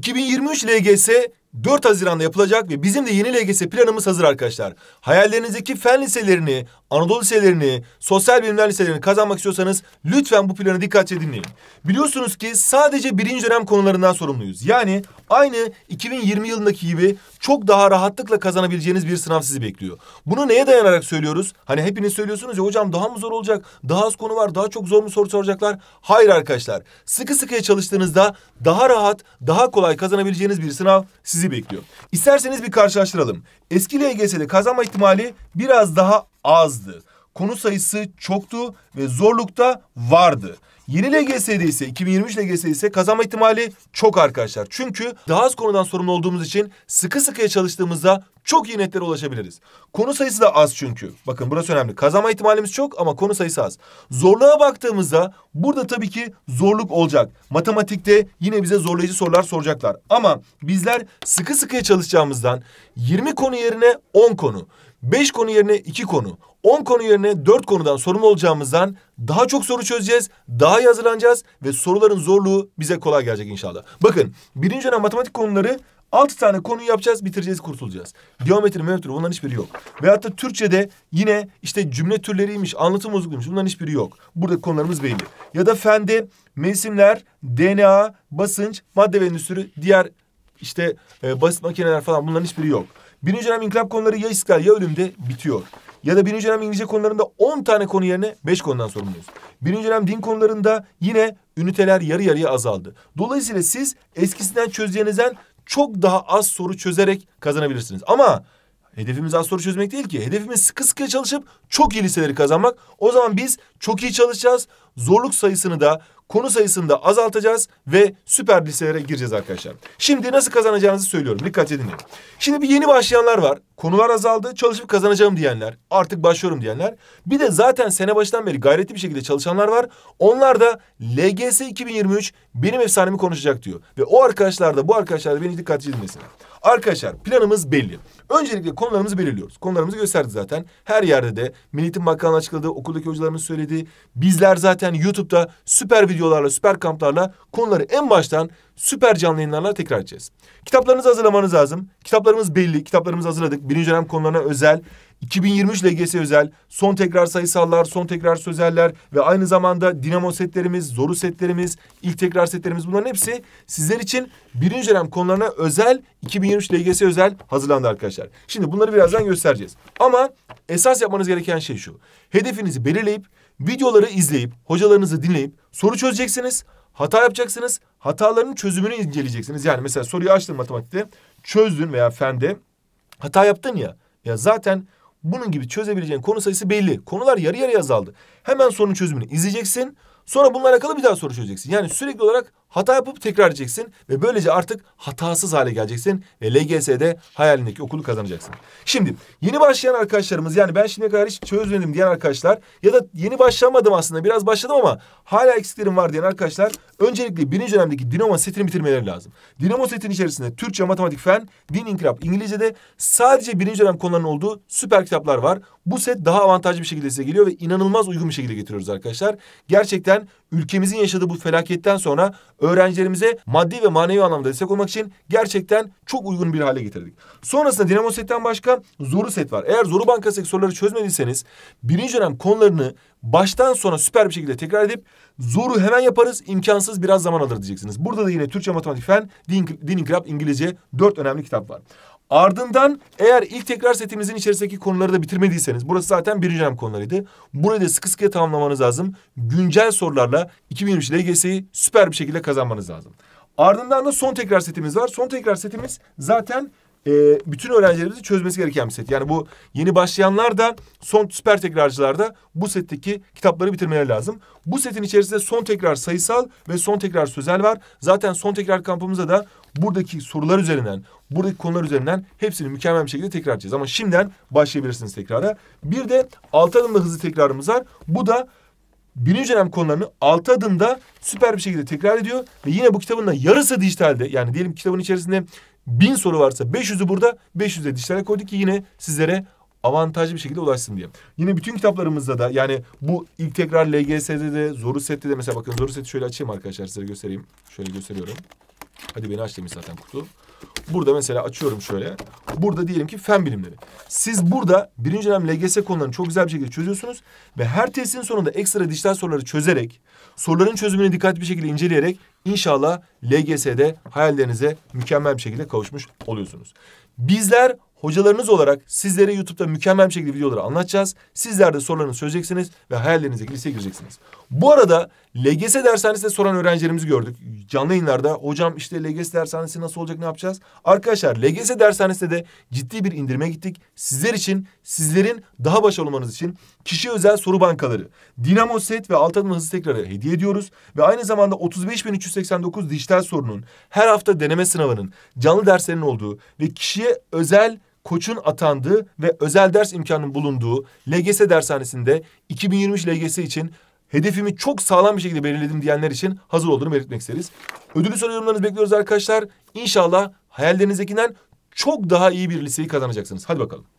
2023 LGS 4 Haziran'da yapılacak ve bizim de yeni LGS planımız hazır arkadaşlar. Hayallerinizdeki fen liselerini, Anadolu liselerini, sosyal bilimler liselerini kazanmak istiyorsanız lütfen bu planı dikkatle dinleyin. Biliyorsunuz ki sadece birinci dönem konularından sorumluyuz. Yani aynı 2020 yılındaki gibi çok daha rahatlıkla kazanabileceğiniz bir sınav sizi bekliyor. Bunu neye dayanarak söylüyoruz? Hani hepiniz söylüyorsunuz ya hocam daha mı zor olacak? Daha az konu var, daha çok zor mu soru soracaklar? Hayır arkadaşlar. Sıkı sıkıya çalıştığınızda daha rahat, daha kolay kazanabileceğiniz bir sınav sizi bekliyor. İsterseniz bir karşılaştıralım. Eski LGS'de kazanma ihtimali biraz daha azdı. Konu sayısı çoktu ve zorluk da vardı. Yeni LGS'de ise 2023 LGS'de ise kazanma ihtimali çok arkadaşlar. Çünkü daha az konudan sorumlu olduğumuz için sıkı sıkıya çalıştığımızda çok iyi netlere ulaşabiliriz. Konu sayısı da az çünkü. Bakın burası önemli. Kazanma ihtimalimiz çok ama konu sayısı az. Zorluğa baktığımızda burada tabii ki zorluk olacak. Matematikte yine bize zorlayıcı sorular soracaklar. Ama bizler sıkı sıkıya çalışacağımızdan 20 konu yerine 10 konu 5 konu yerine 2 konu, 10 konu yerine 4 konudan sorumlu olacağımızdan daha çok soru çözeceğiz, daha iyi hazırlanacağız ve soruların zorluğu bize kolay gelecek inşallah. Bakın birinci dönem matematik konuları 6 tane konuyu yapacağız, bitireceğiz, kurtulacağız. Geometri, memetri bunların hiçbiri yok. Veyahut da Türkçe'de yine işte cümle türleriymiş, anlatım bozukluğuymuş bunların hiçbiri yok. Burada konularımız belli. Ya da fende mevsimler, DNA, basınç, madde ve endüstri, diğer işte e, basit makineler falan bunların hiçbiri yok. Birinci dönem inkılap konuları ya istiklal ya ölümde bitiyor. Ya da birinci dönem İngilizce konularında on tane konu yerine beş konudan sorumluyuz. Birinci dönem din konularında yine üniteler yarı yarıya azaldı. Dolayısıyla siz eskisinden çözeceğinizden çok daha az soru çözerek kazanabilirsiniz. Ama Hedefimiz az soru çözmek değil ki. Hedefimiz sıkı sıkıya çalışıp çok iyi liseleri kazanmak. O zaman biz çok iyi çalışacağız. Zorluk sayısını da konu sayısını da azaltacağız ve süper liselere gireceğiz arkadaşlar. Şimdi nasıl kazanacağınızı söylüyorum. Dikkat edin. Şimdi bir yeni başlayanlar var. Konular azaldı. Çalışıp kazanacağım diyenler. Artık başlıyorum diyenler. Bir de zaten sene başından beri gayretli bir şekilde çalışanlar var. Onlar da LGS 2023 benim efsanemi konuşacak diyor. Ve o arkadaşlar da bu arkadaşlar da beni dikkat edilmesinler. Arkadaşlar planımız belli. Öncelikle konularımızı belirliyoruz. Konularımızı gösterdik zaten. Her yerde de Milli Eğitim Bakanlığı açıkladı, okuldaki hocalarımız söyledi. Bizler zaten YouTube'da süper videolarla, süper kamplarla konuları en baştan süper canlı yayınlarla tekrar edeceğiz. Kitaplarınızı hazırlamanız lazım. Kitaplarımız belli. Kitaplarımızı hazırladık. Birinci dönem konularına özel, 2023 LGS özel, son tekrar sayısallar, son tekrar sözeller ve aynı zamanda dinamo setlerimiz, zoru setlerimiz, ilk tekrar setlerimiz bunların hepsi sizler için birinci dönem konularına özel, 2023 LGS özel hazırlandı arkadaşlar. Şimdi bunları birazdan göstereceğiz. Ama esas yapmanız gereken şey şu. Hedefinizi belirleyip videoları izleyip, hocalarınızı dinleyip soru çözeceksiniz. Hata yapacaksınız. Hataların çözümünü inceleyeceksiniz. Yani mesela soruyu açtın matematikte. Çözdün veya fende. Hata yaptın ya. Ya zaten bunun gibi çözebileceğin konu sayısı belli. Konular yarı yarıya azaldı. Hemen sorunun çözümünü izleyeceksin. Sonra bununla alakalı bir daha soru çözeceksin. Yani sürekli olarak Hata yapıp tekrar edeceksin ve böylece artık hatasız hale geleceksin ve LGS'de hayalindeki okulu kazanacaksın. Şimdi yeni başlayan arkadaşlarımız yani ben şimdiye kadar hiç çözmedim diyen arkadaşlar ya da yeni başlamadım aslında biraz başladım ama hala eksiklerim var diyen arkadaşlar öncelikle birinci dönemdeki Dinamo setini bitirmeleri lazım. Dinamo setin içerisinde Türkçe, matematik, fen, din, inkılap, İngilizce'de sadece birinci dönem konularının olduğu süper kitaplar var. Bu set daha avantajlı bir şekilde size geliyor ve inanılmaz uygun bir şekilde getiriyoruz arkadaşlar. Gerçekten ülkemizin yaşadığı bu felaketten sonra öğrencilerimize maddi ve manevi anlamda destek olmak için gerçekten çok uygun bir hale getirdik. Sonrasında Dinamo Set'ten başka Zoru Set var. Eğer Zoru Bankası'ndaki soruları çözmediyseniz birinci dönem konularını baştan sonra süper bir şekilde tekrar edip zoru hemen yaparız, imkansız biraz zaman alır diyeceksiniz. Burada da yine Türkçe, Matematik, Fen, Din, Din İngilizce dört önemli kitap var. Ardından eğer ilk tekrar setimizin içerisindeki konuları da bitirmediyseniz burası zaten birinci dönem konularıydı. Burayı da sıkı sıkıya tamamlamanız lazım. Güncel sorularla 2023 LGS'yi süper bir şekilde kazanmanız lazım. Ardından da son tekrar setimiz var. Son tekrar setimiz zaten e, bütün öğrencilerimizin çözmesi gereken bir set. Yani bu yeni başlayanlar da son süper tekrarcılar da bu setteki kitapları bitirmeleri lazım. Bu setin içerisinde son tekrar sayısal ve son tekrar sözel var. Zaten son tekrar kampımızda da buradaki sorular üzerinden, buradaki konular üzerinden hepsini mükemmel bir şekilde tekrar edeceğiz. Ama şimdiden başlayabilirsiniz tekrara. Bir de altı adımda hızlı tekrarımız var. Bu da birinci dönem konularını altı adımda süper bir şekilde tekrar ediyor. Ve yine bu kitabın da yarısı dijitalde. Yani diyelim kitabın içerisinde 1000 soru varsa 500'ü burada, 500'ü de dijitale koyduk ki yine sizlere avantajlı bir şekilde ulaşsın diye. Yine bütün kitaplarımızda da yani bu ilk tekrar LGS'de de Zoru Set'te de mesela bakın Zoru Set'i şöyle açayım arkadaşlar size göstereyim. Şöyle gösteriyorum. Hadi beni aç demiş zaten kutu. Burada mesela açıyorum şöyle. Burada diyelim ki fen bilimleri. Siz burada birinci dönem LGS konularını çok güzel bir şekilde çözüyorsunuz. Ve her testin sonunda ekstra dijital soruları çözerek, soruların çözümünü dikkatli bir şekilde inceleyerek inşallah LGS'de hayallerinize mükemmel bir şekilde kavuşmuş oluyorsunuz. Bizler hocalarınız olarak sizlere YouTube'da mükemmel bir şekilde videoları anlatacağız. Sizler de sorularınızı söyleyeceksiniz ve hayallerinize liseye gireceksiniz. Bu arada LGS dershanesinde soran öğrencilerimizi gördük. Canlı yayınlarda hocam işte LGS dershanesi nasıl olacak ne yapacağız? Arkadaşlar LGS dershanesinde de ciddi bir indirime gittik. Sizler için, sizlerin daha başarılı olmanız için kişi özel soru bankaları, Dinamo set ve alt adım hızlı tekrarı hediye ediyoruz. Ve aynı zamanda 35.389 dijital sorunun, her hafta deneme sınavının, canlı derslerinin olduğu ve kişiye özel koçun atandığı ve özel ders imkanının bulunduğu LGS dershanesinde 2023 LGS için hedefimi çok sağlam bir şekilde belirledim diyenler için hazır olduğunu belirtmek isteriz. Ödülü soru yorumlarınızı bekliyoruz arkadaşlar. İnşallah hayallerinizdekinden çok daha iyi bir liseyi kazanacaksınız. Hadi bakalım.